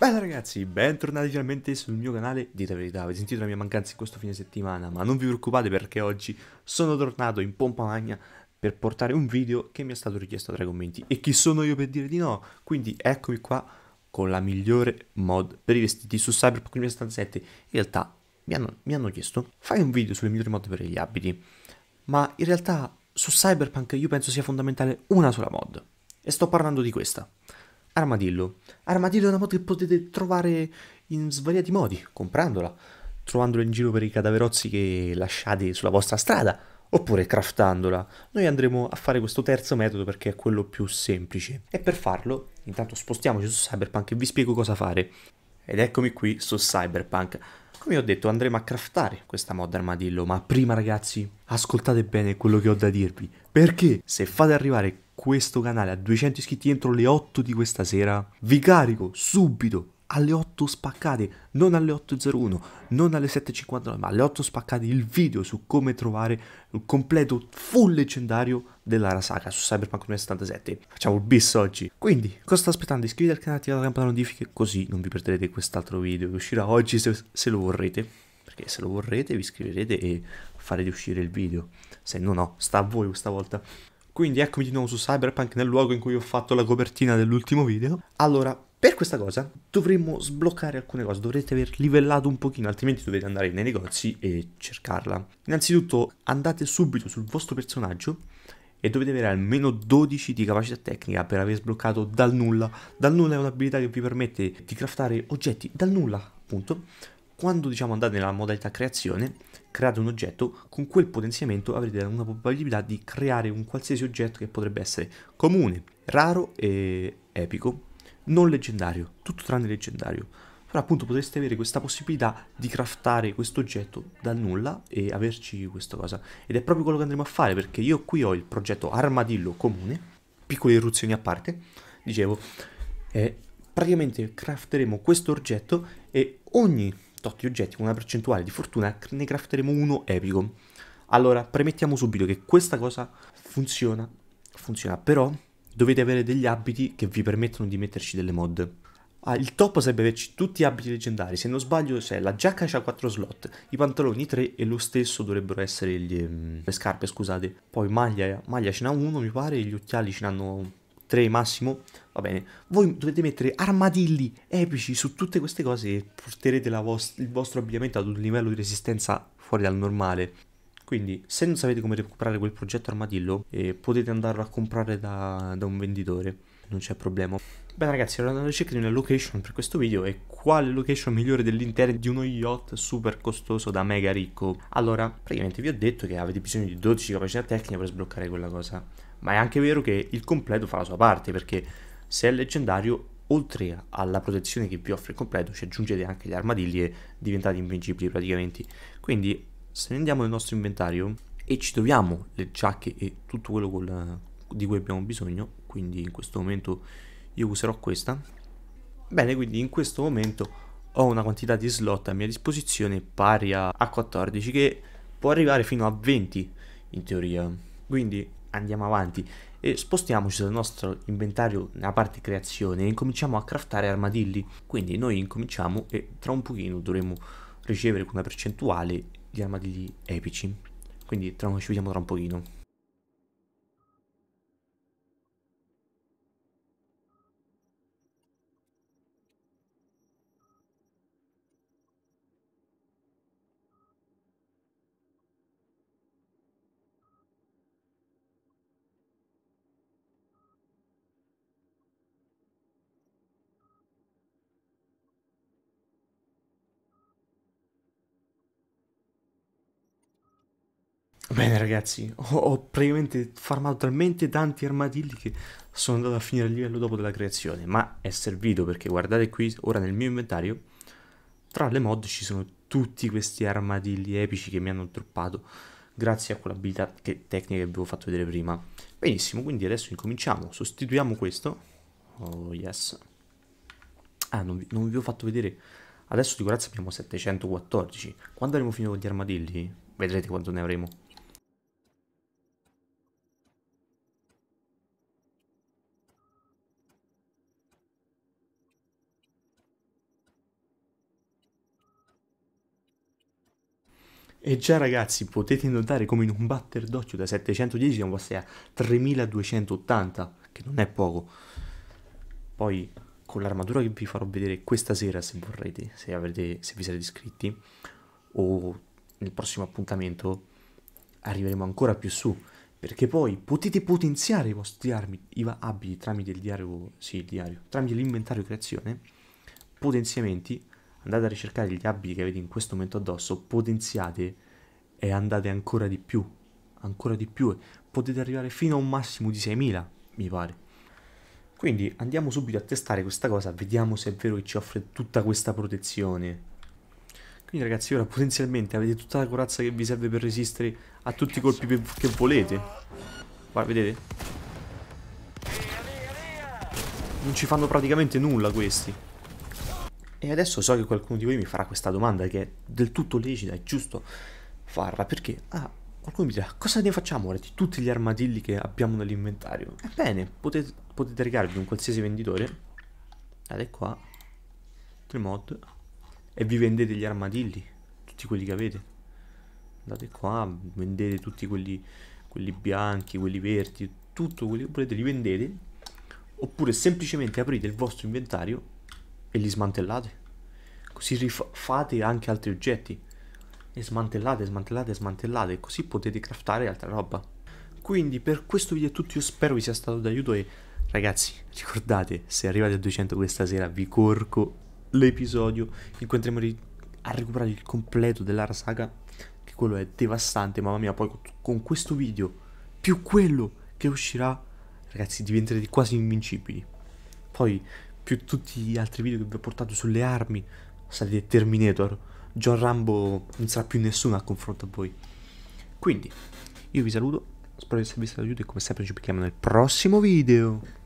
Bella ragazzi, bentornati finalmente sul mio canale, dite la verità, avete sentito la mia mancanza in questo fine settimana, ma non vi preoccupate perché oggi sono tornato in pompa magna per portare un video che mi è stato richiesto tra i commenti e chi sono io per dire di no, quindi eccomi qua con la migliore mod per i vestiti su Cyberpunk 2077, in realtà mi hanno, mi hanno chiesto fai un video sulle migliori mod per gli abiti, ma in realtà su Cyberpunk io penso sia fondamentale una sola mod e sto parlando di questa. Armadillo. Armadillo è una moto che potete trovare in svariati modi, comprandola, trovandola in giro per i cadaverozzi che lasciate sulla vostra strada, oppure craftandola. Noi andremo a fare questo terzo metodo perché è quello più semplice. E per farlo, intanto spostiamoci su Cyberpunk e vi spiego cosa fare. Ed eccomi qui su Cyberpunk. Come ho detto andremo a craftare questa mod armadillo, ma prima ragazzi ascoltate bene quello che ho da dirvi, perché se fate arrivare questo canale a 200 iscritti entro le 8 di questa sera, vi carico subito alle 8 spaccate, non alle 8.01, non alle 7.59, ma alle 8 spaccate il video su come trovare il completo full leggendario della Rasaka su Cyberpunk 2077. Facciamo il bis oggi. Quindi, cosa sta aspettando? Iscrivetevi al canale, attivate la campanella notifiche, così non vi perderete quest'altro video che uscirà oggi se, se, lo vorrete. Perché se lo vorrete vi iscriverete e farete uscire il video. Se no no, sta a voi questa volta. Quindi eccomi di nuovo su Cyberpunk nel luogo in cui ho fatto la copertina dell'ultimo video. Allora, per questa cosa dovremmo sbloccare alcune cose, dovrete aver livellato un pochino, altrimenti dovete andare nei negozi e cercarla. Innanzitutto andate subito sul vostro personaggio e dovete avere almeno 12 di capacità tecnica per aver sbloccato dal nulla. Dal nulla è un'abilità che vi permette di craftare oggetti dal nulla, appunto, quando diciamo andate nella modalità creazione, create un oggetto, con quel potenziamento avrete una probabilità di creare un qualsiasi oggetto che potrebbe essere comune, raro e epico, non leggendario, tutto tranne leggendario. Però appunto potreste avere questa possibilità di craftare questo oggetto dal nulla e averci questa cosa. Ed è proprio quello che andremo a fare perché io qui ho il progetto armadillo comune, piccole irruzioni a parte, dicevo, eh, praticamente crafteremo questo oggetto e ogni tot oggetti con una percentuale di fortuna, ne crafteremo uno epico. Allora, premettiamo subito che questa cosa funziona, funziona, però dovete avere degli abiti che vi permettono di metterci delle mod. Ah, il top sarebbe averci tutti gli abiti leggendari, se non sbaglio c'è la giacca c'ha 4 slot, i pantaloni 3 e lo stesso dovrebbero essere gli, ehm, le scarpe, scusate. Poi maglia, maglia ce n'ha uno mi pare, gli occhiali ce n'hanno 3 massimo, va bene, voi dovete mettere armadilli epici su tutte queste cose e porterete vost il vostro abbigliamento ad un livello di resistenza fuori dal normale. Quindi se non sapete come recuperare quel progetto armadillo eh, potete andarlo a comprare da, da un venditore non c'è problema. Bene ragazzi, ora andiamo a cercare una location per questo video e quale location migliore dell'interno di uno yacht super costoso da mega ricco? Allora, praticamente vi ho detto che avete bisogno di 12 capacità tecniche per sbloccare quella cosa, ma è anche vero che il completo fa la sua parte perché se è leggendario, oltre alla protezione che vi offre il completo, ci aggiungete anche gli armadilli e diventate invincibili praticamente. Quindi se ne andiamo nel nostro inventario e ci troviamo le giacche e tutto quello la, di cui abbiamo bisogno, quindi in questo momento io userò questa. Bene, quindi in questo momento ho una quantità di slot a mia disposizione pari a 14 che può arrivare fino a 20 in teoria. Quindi andiamo avanti e spostiamoci dal nostro inventario nella parte creazione e incominciamo a craftare armadilli. Quindi noi incominciamo e tra un pochino dovremo ricevere una percentuale diamagli epici. Quindi tra, ci vediamo tra un pochino. Bene ragazzi, ho, ho praticamente farmato talmente tanti armadilli che sono andato a finire il livello dopo della creazione, ma è servito perché guardate qui, ora nel mio inventario, tra le mod ci sono tutti questi armadilli epici che mi hanno truppato grazie a quell'abilità che, tecnica che vi ho fatto vedere prima. Benissimo, quindi adesso incominciamo, sostituiamo questo, oh yes, ah non vi, non vi ho fatto vedere, adesso di corazza abbiamo 714, quando avremo finito con gli armadilli vedrete quanto ne avremo. E già ragazzi potete notare come in un batter d'occhio da 710 siamo passati a 3280, che non è poco. Poi con l'armatura che vi farò vedere questa sera se vorrete, se, avrete, se vi sarete iscritti, o nel prossimo appuntamento arriveremo ancora più su, perché poi potete potenziare i vostri armi, i abiti tramite il diario, sì il diario, tramite l'inventario creazione, potenziamenti andate a ricercare gli abiti che avete in questo momento addosso, potenziate e andate ancora di più, ancora di più, potete arrivare fino a un massimo di 6.000, mi pare. Quindi andiamo subito a testare questa cosa, vediamo se è vero che ci offre tutta questa protezione. Quindi ragazzi ora potenzialmente avete tutta la corazza che vi serve per resistere a tutti i colpi che volete. Guarda, vedete? Non ci fanno praticamente nulla questi. E adesso so che qualcuno di voi mi farà questa domanda che è del tutto lecita, è giusto farla, perché ah, qualcuno mi dirà cosa ne facciamo ora di tutti gli armadilli che abbiamo nell'inventario? Ebbene, eh, potete, potete recarvi un qualsiasi venditore, guardate qua, mod, e vi vendete gli armadilli, tutti quelli che avete. Andate qua, vendete tutti quelli, quelli bianchi, quelli verdi, tutto quello che volete, li vendete, oppure semplicemente aprite il vostro inventario e li smantellate. Così rifate anche altri oggetti. E smantellate, smantellate, smantellate. Così potete craftare altra roba. Quindi per questo video è tutto. Io spero vi sia stato d'aiuto e ragazzi ricordate se arrivate a 200 questa sera vi corco l'episodio in cui andremo a recuperare il completo della saga. Che quello è devastante. Mamma mia, poi con questo video più quello che uscirà ragazzi diventerete quasi invincibili. Poi più tutti gli altri video che vi ho portato sulle armi, sarete Terminator. John Rambo non sarà più nessuno a confronto a voi. Quindi, io vi saluto, spero di essere stato aiuto e come sempre ci becchiamo nel prossimo video.